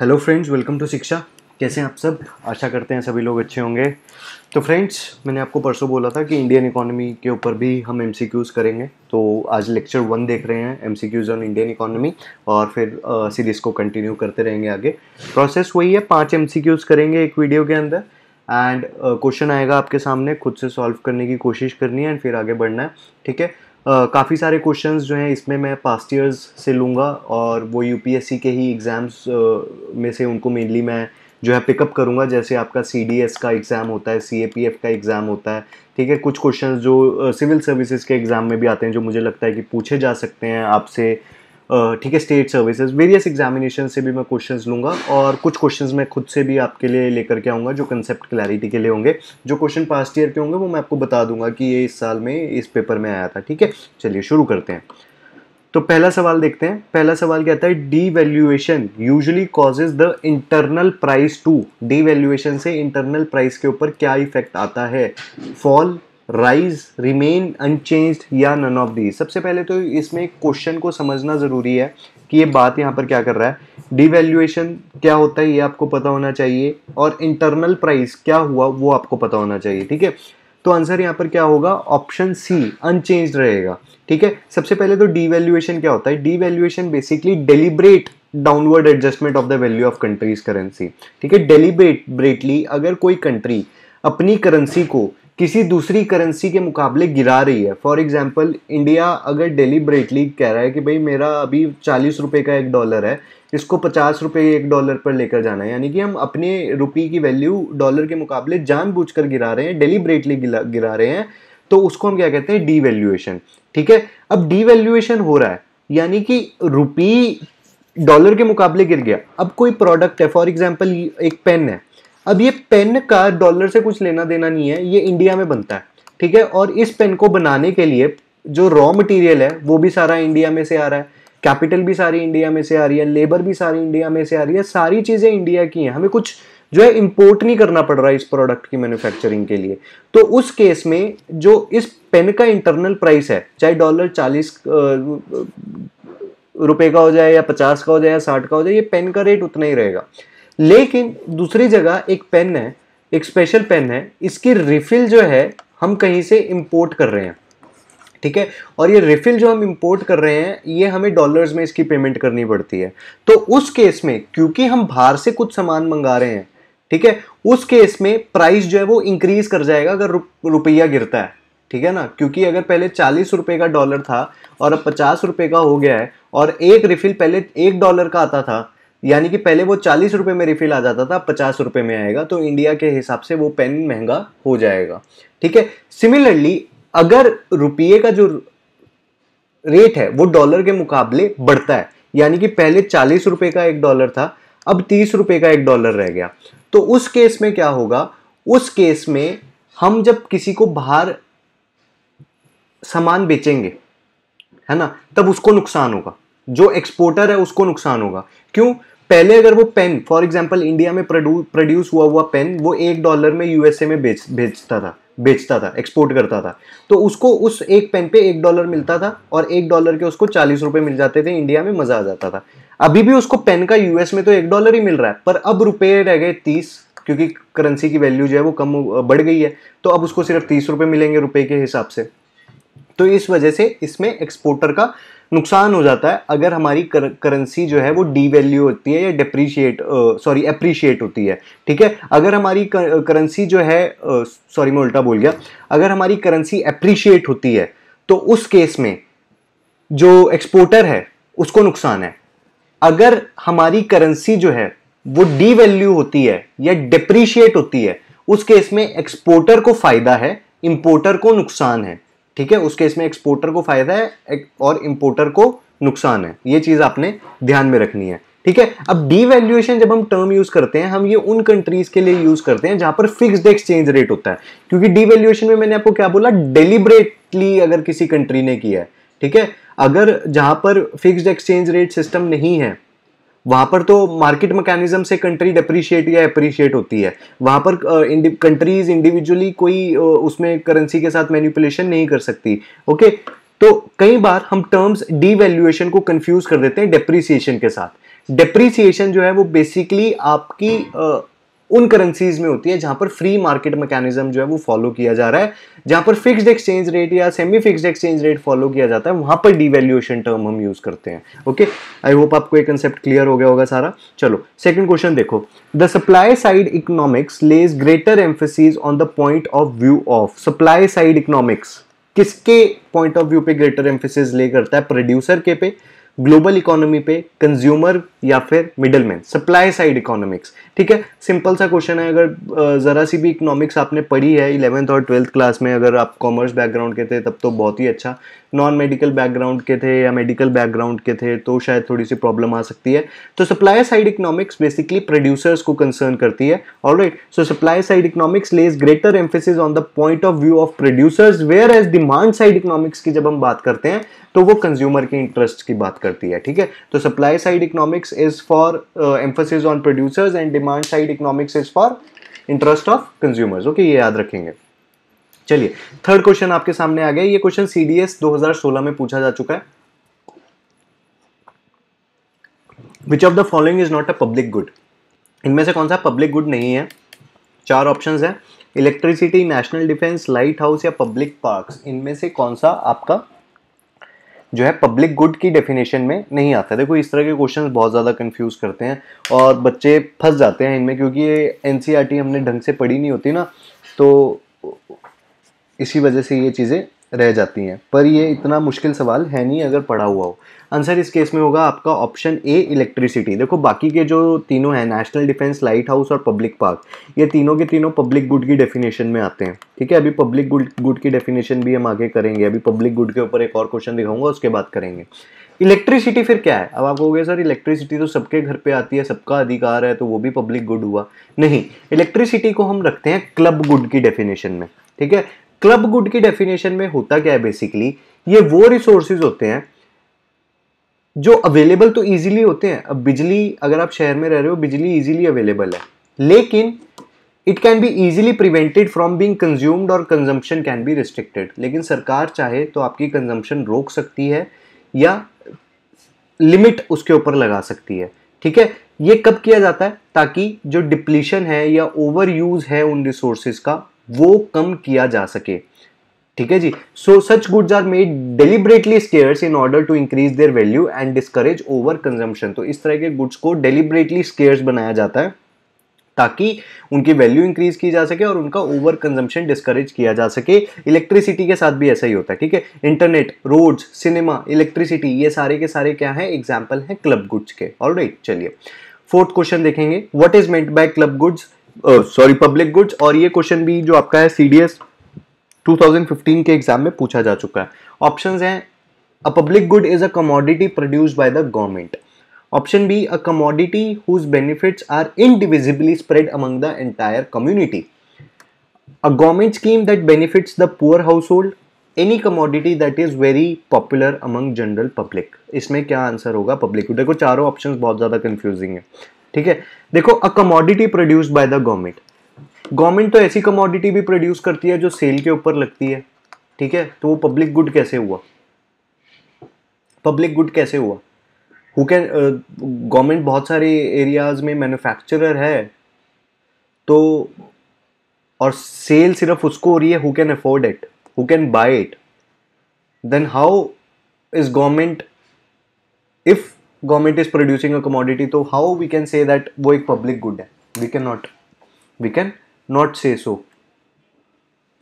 Hello friends welcome to शिक्षा कैसे हैं आप सब आशा करते हैं सभी लोग अच्छे होंगे तो फ्रेंड्स मैंने आपको परसों बोला था कि इंडियन इकोनॉमी के ऊपर भी हम एम करेंगे तो आज लेक्चर वन देख रहे हैं एम ऑन इंडियन इकोनॉमी और फिर सीरीज़ को कंटिन्यू करते रहेंगे आगे प्रोसेस वही है पाँच एम करेंगे एक वीडियो के अंदर एंड क्वेश्चन uh, आएगा आपके सामने खुद से सॉल्व करने की कोशिश करनी है एंड फिर आगे बढ़ना है ठीक है काफ़ी सारे क्वेश्चंस जो हैं इसमें मैं पास्ट ईयर्स से लूँगा और वो यूपीएससी के ही एग्ज़ाम्स में से उनको मेनली मैं जो है पिकअप करूँगा जैसे आपका सी का एग्ज़ाम होता है सी का एग्ज़ाम होता है ठीक है कुछ क्वेश्चन जो सिविल सर्विसेज के एग्ज़ाम में भी आते हैं जो मुझे लगता है कि पूछे जा सकते हैं आपसे ठीक है स्टेट सर्विसेज वेरियस एग्जामिनेशन से भी मैं क्वेश्चंस लूँगा और कुछ क्वेश्चंस मैं खुद से भी आपके लिए लेकर के आऊँगा जो कंसेप्ट क्लैरिटी के लिए होंगे जो क्वेश्चन पास्ट ईयर के होंगे वो मैं आपको बता दूंगा कि ये इस साल में इस पेपर में आया था ठीक है चलिए शुरू करते हैं तो पहला सवाल देखते हैं पहला सवाल क्या है devaluation usually causes the internal price to devaluation से इंटरनल प्राइस के ऊपर क्या इफेक्ट आता है फॉल राइज रिमेन अनचेंज्ड या नन ऑफ दी सबसे पहले तो इसमें क्वेश्चन को समझना ज़रूरी है कि ये बात यहाँ पर क्या कर रहा है डिवेल्युएशन क्या होता है ये आपको पता होना चाहिए और इंटरनल प्राइस क्या हुआ वो आपको पता होना चाहिए ठीक है तो आंसर यहाँ पर क्या होगा ऑप्शन सी अनचेंज रहेगा ठीक है सबसे पहले तो डिवेल्युएशन क्या होता है devaluation basically deliberate downward adjustment of the value of country's currency ठीक है डेलिब्रेट ब्रेटली अगर कोई कंट्री अपनी करेंसी को किसी दूसरी करेंसी के मुकाबले गिरा रही है फॉर एग्जाम्पल इंडिया अगर डेलीबरेटली कह रहा है कि भाई मेरा अभी चालीस रुपये का एक डॉलर है इसको पचास रुपये एक डॉलर पर लेकर जाना है यानी कि हम अपने रुपये की वैल्यू डॉलर के मुकाबले जानबूझकर गिरा रहे हैं डेलीबरेटली गिरा रहे हैं तो उसको हम क्या कहते हैं वैल्यूएशन ठीक है अब वैल्यूएशन हो रहा है यानी कि रुपी डॉलर के मुकाबले गिर गया अब कोई प्रोडक्ट है फॉर एग्जाम्पल एक पेन है अब ये पेन का डॉलर से कुछ लेना देना नहीं है ये इंडिया में बनता है ठीक है और इस पेन को बनाने के लिए जो रॉ मटेरियल है वो भी सारा इंडिया में से आ रहा है कैपिटल भी सारी इंडिया में से आ रही है लेबर भी सारी इंडिया में से आ रही है सारी चीज़ें इंडिया की हैं हमें कुछ जो है इंपोर्ट नहीं करना पड़ रहा है इस प्रोडक्ट की मैन्युफैक्चरिंग के लिए तो उस केस में जो इस पेन का इंटरनल प्राइस है चाहे डॉलर चालीस रुपए का हो जाए या पचास का हो जाए या साठ का हो जाए ये पेन का रेट उतना ही रहेगा लेकिन दूसरी जगह एक पेन है एक स्पेशल पेन है इसकी रिफिल जो है हम कहीं से इम्पोर्ट कर रहे हैं ठीक है और ये रिफिल जो हम इंपोर्ट कर रहे हैं ये हमें डॉलर्स में इसकी पेमेंट करनी पड़ती है तो उस केस में क्योंकि हम बाहर से कुछ सामान मंगा रहे हैं ठीक है उस केस में प्राइस जो है वो इंक्रीज कर जाएगा अगर रुपया गिरता है ठीक है ना क्योंकि अगर पहले चालीस रुपए का डॉलर था और अब पचास रुपये का हो गया है और एक रिफिल पहले एक डॉलर का आता था यानी कि पहले वो चालीस रुपये में रिफ़िल आ जाता था पचास रुपये में आएगा तो इंडिया के हिसाब से वो पेन महंगा हो जाएगा ठीक है सिमिलरली अगर रुपये का जो रेट है वो डॉलर के मुकाबले बढ़ता है यानी कि पहले चालीस रुपये का एक डॉलर था अब तीस रुपये का एक डॉलर रह गया तो उस केस में क्या होगा उस केस में हम जब किसी को बाहर सामान बेचेंगे है ना तब उसको नुकसान होगा जो एक्सपोर्टर है उसको नुकसान होगा क्यों पहले अगर वो पेन फॉर एग्जाम्पल इंडिया में प्रोड्यूस हुआ हुआ पेन वो एक डॉलर में यूएसए में बेच बेचता था बेचता था एक्सपोर्ट करता था तो उसको उस एक पेन पे एक डॉलर मिलता था और एक डॉलर के उसको चालीस रुपए मिल जाते थे इंडिया में मज़ा आ जाता था अभी भी उसको पेन का यूएस में तो एक डॉलर ही मिल रहा है पर अब रुपये रह गए तीस क्योंकि करेंसी की वैल्यू जो है वो कम बढ़ गई है तो अब उसको सिर्फ तीस रुपए मिलेंगे रुपए के हिसाब से तो इस वजह से इसमें एक्सपोर्टर का नुकसान हो जाता है अगर हमारी कर, करेंसी जो है वो डीवैल्यू होती है या डिप्रीशिएट सॉरी एप्रीशिएट होती है ठीक है अगर हमारी कर, करेंसी जो है सॉरी मैं उल्टा बोल गया अगर हमारी करेंसी एप्रीशिएट होती है तो उस केस में जो एक्सपोर्टर है उसको नुकसान है अगर हमारी करेंसी जो है वो डीवैल्यू होती है या डिप्रीशिएट होती है उस केस में एक्सपोर्टर को फायदा है इंपोर्टर को नुकसान है ठीक है उस केस में एक्सपोर्टर को फायदा है और इंपोर्टर को नुकसान है ये चीज़ आपने ध्यान में रखनी है ठीक है अब डीवैल्यूएशन जब हम टर्म यूज करते हैं हम ये उन कंट्रीज के लिए यूज करते हैं जहां पर फिक्स्ड एक्सचेंज रेट होता है क्योंकि डीवैल्यूएशन में मैंने आपको क्या बोला डेलिबरेटली अगर किसी कंट्री ने किया है ठीक है अगर जहां पर फिक्स्ड एक्सचेंज रेट सिस्टम नहीं है वहां पर तो मार्केट मैकेनिज्म से कंट्री डिप्रिशिएट या अप्रिशिएट होती है वहां पर कंट्रीज इंडिविजुअली कोई उसमें करेंसी के साथ मैनिपुलेशन नहीं कर सकती ओके तो कई बार हम टर्म्स डीवैल्यूएशन को कंफ्यूज कर देते हैं डेप्रिसिएशन के साथ डेप्रिसिएशन जो है वो बेसिकली आपकी उन करेंसीज में होती है जहां पर फ्री मार्केट मैकेनिज्म जो है वो फॉलो किया जा रहा है जहां पर फिक्स्ड एक्सचेंज रेट या semi fixed exchange rate follow किया जाता है वहां पर डिवेल्यूएशन टर्म हम यूज करते हैं ओके आई होप आपको ये कंसेप्ट क्लियर हो गया होगा सारा चलो सेकेंड क्वेश्चन देखो the supply side economics lays greater emphasis on the point of view of supply side economics किसके पॉइंट ऑफ व्यू पे ग्रेटर एम्फोसिस ले करता है प्रोड्यूसर के पे ग्लोबल इकोनॉमी पे कंज्यूमर या फिर middle man supply side economics ठीक है सिंपल सा क्वेश्चन है अगर ज़रा सी भी इकोनॉमिक्स आपने पढ़ी है इलेवंथ और ट्वेल्थ क्लास में अगर आप कॉमर्स बैकग्राउंड के थे तब तो बहुत ही अच्छा नॉन मेडिकल बैकग्राउंड के थे या मेडिकल बैकग्राउंड के थे तो शायद थोड़ी सी प्रॉब्लम आ सकती है तो supply side economics basically producers को कंसर्न करती है all right so supply side economics lays greater emphasis on the point of view of producers whereas demand side economics की जब हम बात करते हैं तो वो कंज्यूमर के इंटरेस्ट की बात करती है ठीक है तो supply side economics is for emphasis on producers and demand side economics is for interest of consumers okay ये याद रखेंगे चलिए थर्ड क्वेश्चन आपके सामने आ गया ये क्वेश्चन सीडीएस 2016 में पूछा जा चुका है which of the following is not a public good इनमें से कौन सा पब्लिक गुड नहीं है चार ऑप्शन है electricity national defence light house या पब्लिक पार्क इनमें से कौन सा आपका जो है पब्लिक गुड की डेफिनेशन में नहीं आता देखो इस तरह के क्वेश्चन बहुत ज़्यादा कन्फ्यूज़ करते हैं और बच्चे फंस जाते हैं इनमें क्योंकि ये एन e हमने ढंग से पढ़ी नहीं होती ना तो इसी वजह से ये चीज़ें रह जाती हैं पर ये इतना मुश्किल सवाल है नहीं अगर पढ़ा हुआ हो आंसर इस केस में होगा आपका ऑप्शन ए इलेक्ट्रिसिटी देखो बाकी के जो तीनों हैं नेशनल डिफेंस लाइट हाउस और पब्लिक पार्क ये तीनों के तीनों पब्लिक गुड की डेफिनेशन में आते हैं ठीक है अभी पब्लिक गुड गुड की डेफिनेशन भी हम आगे करेंगे अभी पब्लिक गुड के ऊपर एक और क्वेश्चन दिखाऊंगा उसके बाद करेंगे इलेक्ट्रिसिटी फिर क्या है अब आप कहोगे सर इलेक्ट्रिसिटी तो सबके घर पे आती है सबका अधिकार है तो वो भी पब्लिक गुड हुआ नहीं इलेक्ट्रिसिटी को हम रखते हैं क्लब गुड की डेफिनेशन में ठीक है क्लब गुड की डेफिनेशन में होता क्या है बेसिकली ये वो रिसोर्सेज होते हैं जो अवेलेबल तो इजीली होते हैं अब बिजली अगर आप शहर में रह रहे हो बिजली इजीली अवेलेबल है लेकिन it can be easily prevented from being consumed और कंजम्पशन कैन बी रिस्ट्रिक्टेड लेकिन सरकार चाहे तो आपकी कंजम्पशन रोक सकती है या लिमिट उसके ऊपर लगा सकती है ठीक है ये कब किया जाता है ताकि जो डिप्लीशन है या ओवर यूज है उन रिसोर्सेज का वो कम किया जा सके ठीक है जी so such goods are made deliberately scarce in order to increase their value and discourage over consumption तो इस तरह के गुड्स को डेलिबरेटली स्केयर्स बनाया जाता है ताकि उनकी वैल्यू इंक्रीज की जा सके और उनका ओवर कंजम्पशन डिस्करेज किया जा सके इलेक्ट्रिसिटी के साथ भी ऐसा ही होता है ठीक है इंटरनेट रोड्स सिनेमा इलेक्ट्रिसिटी ये सारे के सारे क्या है एग्जाम्पल है क्लब गुड्स के ऑल चलिए फोर्थ क्वेश्चन देखेंगे what is meant by club goods sorry public goods और ये क्वेश्चन भी जो आपका है सीडीएस 2015 के एग्जाम में पूछा जा चुका है ऑप्शन हैं a public good is a commodity produce by the government option B a commodity whose benefits are indivisibly spread among the entire community a government scheme that benefits the poor house hold any commodity that is very popular among general public इसमें क्या answer होगा public को देखो चारों option बहुत ज़्यादा confusing है ठीक है देखो a commodity produced by the government government तो ऐसी कमोडिटी भी प्रोड्यूस करती है जो सेल के ऊपर लगती है ठीक है तो वो पब्लिक गुड कैसे हुआ पब्लिक गुड कैसे हुआ हु कैन गवर्नमेंट बहुत सारे एरियाज में मैन्युफैक्चरर है तो और सेल सिर्फ उसको हो रही है who can afford it who can buy it then how is government if government is producing a commodity तो how we can say that वो एक पब्लिक गुड है we can not we can not say so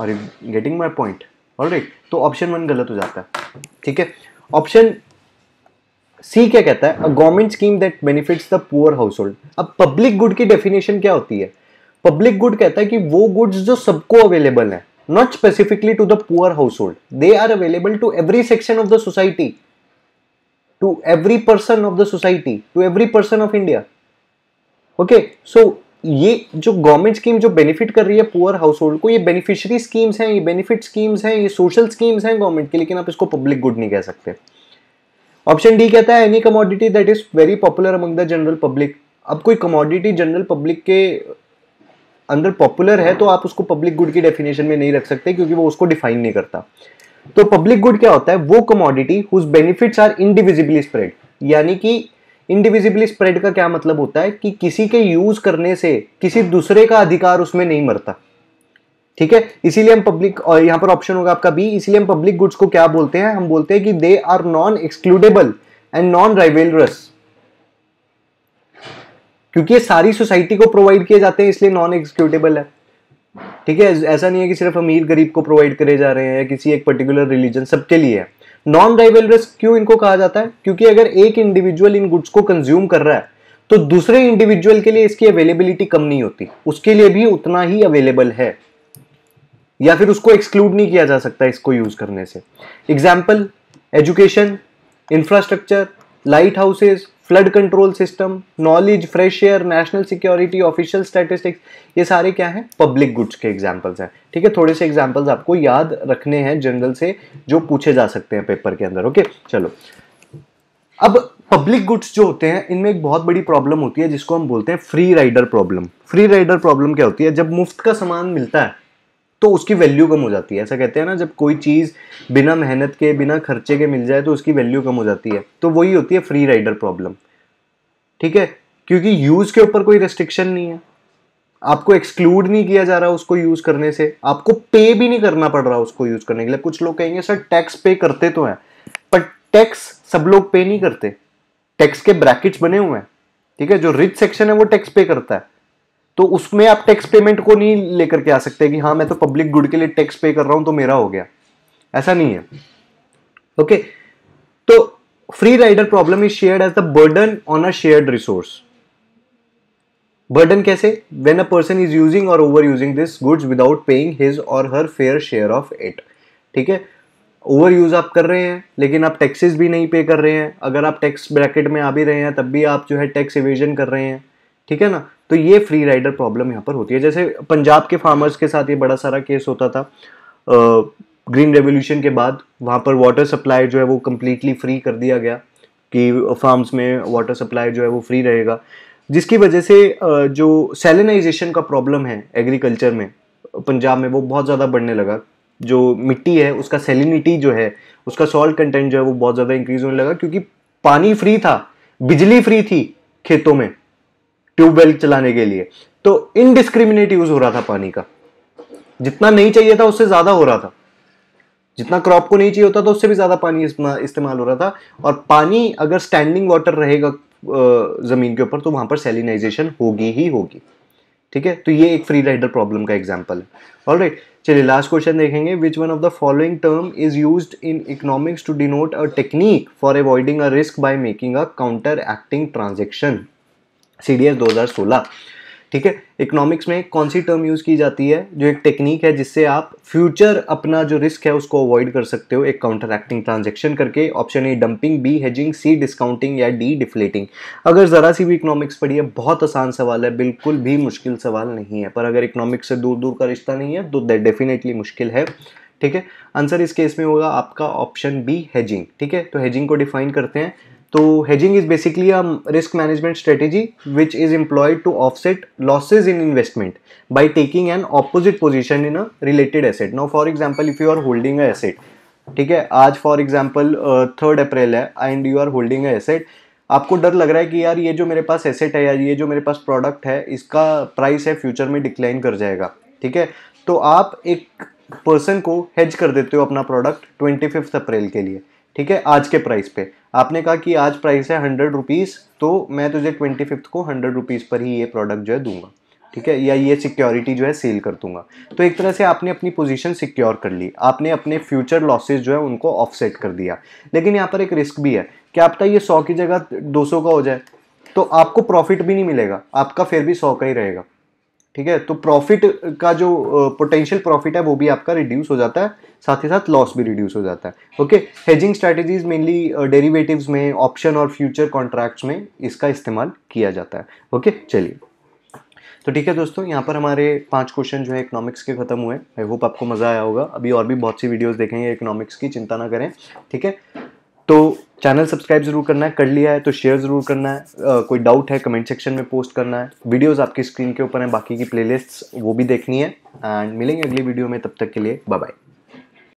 are you getting my point alright तो option one गलत हो जाता है ठीक है ऑप्शन सी क्या कहता है a government scheme that benefits the poor house hold अब पब्लिक गुड की डेफिनेशन क्या होती है पब्लिक गुड कहता है कि वो गुड्स जो सबको अवेलेबल है not specifically to the poor house hold they are available to every section of the society to every person of the society, to every person of India. Okay, so ये जो government scheme जो benefit कर रही है poor house hold को ये beneficiary schemes हैं ये बेनिफिट स्कीम्स हैं ये सोशल स्कीम्स हैं गवर्नमेंट के लेकिन आप इसको पब्लिक गुड नहीं कह सकते ऑप्शन डी कहता है any commodity that is very popular among the general public अब कोई कमोडिटी जनरल पब्लिक के अंदर पॉपुलर है तो आप उसको पब्लिक गुड की डेफिनेशन में नहीं रख सकते क्योंकि वो उसको डिफाइन नहीं करता तो पब्लिक गुड क्या होता है वो commodity whose benefits are indivisibly spread यानी कि इंडिविजिबली स्प्रेड का क्या मतलब होता है कि किसी के यूज करने से किसी दूसरे का अधिकार उसमें नहीं मरता ठीक है इसीलिए हम पब्लिक और यहाँ पर ऑप्शन होगा आपका बी इसीलिए हम पब्लिक गुड्स को क्या बोलते हैं हम बोलते हैं कि they are non excludable and non rivalrous क्योंकि ये सारी सोसाइटी को प्रोवाइड किए जाते हैं इसलिए नॉन एग्जीक्यूटेबल है ठीक है ऐसा नहीं है कि सिर्फ अमीर गरीब को प्रोवाइड करे जा रहे हैं किसी एक पर्टिकुलर रिलीजन सबके लिए है नॉन राइवल रिस्क क्यों इनको कहा जाता है क्योंकि अगर एक इंडिविजुअल इन गुड्स को कंज्यूम कर रहा है तो दूसरे इंडिविजुअल के लिए इसकी अवेलेबिलिटी कम नहीं होती उसके लिए भी उतना ही अवेलेबल है या फिर उसको एक्सक्लूड नहीं किया जा सकता इसको यूज करने से example education infrastructure light houses flood control system knowledge fresh air national security official statistics ये सारे क्या हैं पब्लिक गुड्स के एग्जाम्पल्स हैं ठीक है थोड़े से एग्जाम्पल्स आपको याद रखने हैं जनरल से जो पूछे जा सकते हैं पेपर के अंदर ओके चलो अब पब्लिक गुड्स जो होते हैं इनमें एक बहुत बड़ी प्रॉब्लम होती है जिसको हम बोलते हैं free rider problem free rider problem क्या होती है जब मुफ्त का सामान मिलता है तो उसकी वैल्यू कम हो जाती है ऐसा कहते हैं ना जब कोई चीज़ बिना मेहनत के बिना खर्चे के मिल जाए तो उसकी वैल्यू कम हो जाती है तो वही होती है फ्री राइडर प्रॉब्लम ठीक है क्योंकि यूज़ के ऊपर कोई रेस्ट्रिक्शन नहीं है आपको एक्सक्लूड नहीं किया जा रहा उसको यूज़ करने से आपको पे भी नहीं करना पड़ रहा उसको यूज़ करने के लिए कुछ लोग कहेंगे सर टैक्स पे करते तो हैं पर टैक्स सब लोग पे नहीं करते टैक्स के ब्रैकेट्स बने हुए हैं ठीक है जो रिच सेक्शन है वो टैक्स पे करता है तो उसमें आप टैक्स पेमेंट को नहीं लेकर के आ सकते कि हाँ मैं तो पब्लिक गुड के लिए टैक्स पे कर रहा हूं तो मेरा हो गया ऐसा नहीं है ओके तो free rider problem is shared as the burden on a shared resource burden कैसे when a person is using or over using this goods without paying his or her fair share of it ठीक है over use आप कर रहे हैं लेकिन आप taxes भी नहीं पे कर रहे हैं अगर आप टैक्स ब्रैकेट में आ भी रहे हैं तब भी आप जो है टैक्स इवेजन कर रहे हैं ठीक है ना तो ये फ्री राइडर प्रॉब्लम यहाँ पर होती है जैसे पंजाब के फार्मर्स के साथ ये बड़ा सारा केस होता था ग्रीन रेवोल्यूशन के बाद वहाँ पर वाटर सप्लाई जो है वो कम्प्लीटली फ्री कर दिया गया कि फार्म्स में वाटर सप्लाई जो है वो फ्री रहेगा जिसकी वजह से जो सेलेनाइजेशन का प्रॉब्लम है एग्रीकल्चर में पंजाब में वो बहुत ज़्यादा बढ़ने लगा जो मिट्टी है उसका सेलिनिटी जो है उसका सॉल्ट कंटेंट जो है वो बहुत ज़्यादा इंक्रीज होने लगा क्योंकि पानी फ्री था बिजली फ्री थी खेतों में ट्यूबवेल चलाने के लिए तो इनडिस्क्रिमिनेट यूज हो रहा था पानी का जितना नहीं चाहिए था उससे ज्यादा हो रहा था जितना क्रॉप को नहीं चाहिए होता था तो उससे भी ज्यादा पानी इस्तेमाल हो रहा था और पानी अगर स्टैंडिंग वाटर रहेगा जमीन के ऊपर तो वहां पर सेलिनाइजेशन होगी ही होगी ठीक है तो ये एक फ्री राइडर प्रॉब्लम का एग्जाम्पल है ऑलराइट चलिए लास्ट क्वेश्चन देखेंगे which one of the following term is use in economics to denote a technique for avoiding a risk by making a counter acting transaction C D S दो हज़ार सोलह ठीक है economics में कौन सी term use की जाती है जो एक टेक्निक है जिससे आप फ्यूचर अपना जो रिस्क है उसको अवॉइड कर सकते हो एक काउंटर एक्टिंग ट्रांजेक्शन करके option A dumping B hedging C discounting या डी डिफ्लेटिंग अगर ज़रा सी भी इकोनॉमिक्स पढ़िए बहुत आसान सवाल है बिल्कुल भी मुश्किल सवाल नहीं है पर अगर इकोनॉमिक्स से दूर दूर का रिश्ता नहीं है तो डेफिनेटली मुश्किल है ठीक है आंसर इस केस में होगा आपका ऑप्शन बी हेजिंग ठीक है तो हेजिंग को डिफाइन करते हैं तो hedging is basically a risk management strategy which is employed to offset losses in investment by taking an opposite position in a related asset no for example if you are holding a asset ठीक है आज for example third April है and you are holding asset आपको डर लग रहा है कि यार ये जो मेरे पास एसेट है यार ये जो मेरे पास प्रोडक्ट है इसका प्राइस है फ्यूचर में डिक्लाइन कर जाएगा ठीक है तो आप एक पर्सन को हेज कर देते हो अपना प्रोडक्ट ट्वेंटी फिफ्थ अप्रैल के लिए ठीक है आज के प्राइस पे आपने कहा कि आज प्राइस है हंड्रेड रुपीज़ तो मैं तुझे ट्वेंटी फिफ्थ को हंड्रेड रुपीज़ पर ही ये प्रोडक्ट जो है दूंगा ठीक है या ये सिक्योरिटी जो है सेल कर दूंगा तो एक तरह से आपने अपनी पोजीशन सिक्योर कर ली आपने अपने फ्यूचर लॉसेज जो है उनको ऑफसेट कर दिया लेकिन यहाँ पर एक रिस्क भी है कि आप ये सौ की जगह दो सौ का हो जाए तो आपको प्रॉफिट भी नहीं मिलेगा आपका फिर भी सौ का ही रहेगा ठीक है तो प्रॉफिट का जो पोटेंशियल प्रॉफिट है वो भी आपका रिड्यूस हो जाता है साथ ही साथ लॉस भी रिड्यूस हो जाता है okay hedging strategies mainly derivatives में ऑप्शन और फ्यूचर कॉन्ट्रैक्ट्स में इसका इस्तेमाल किया जाता है ओके okay? चलिए तो ठीक है दोस्तों यहाँ पर हमारे पांच क्वेश्चन जो है इकोनॉमिक्स के खत्म हुए आई होप आपको मज़ा आया होगा अभी और भी बहुत सी वीडियोज देखेंगे इकोनॉमिक्स की चिंता ना करें ठीक है तो चैनल सब्सक्राइब जरूर करना है कर लिया है तो शेयर ज़रूर करना है आ, कोई डाउट है कमेंट सेक्शन में पोस्ट करना है वीडियोस आपकी स्क्रीन के ऊपर हैं बाकी की प्लेलिस्ट्स वो भी देखनी है एंड मिलेंगे अगली वीडियो में तब तक के लिए बाय बाय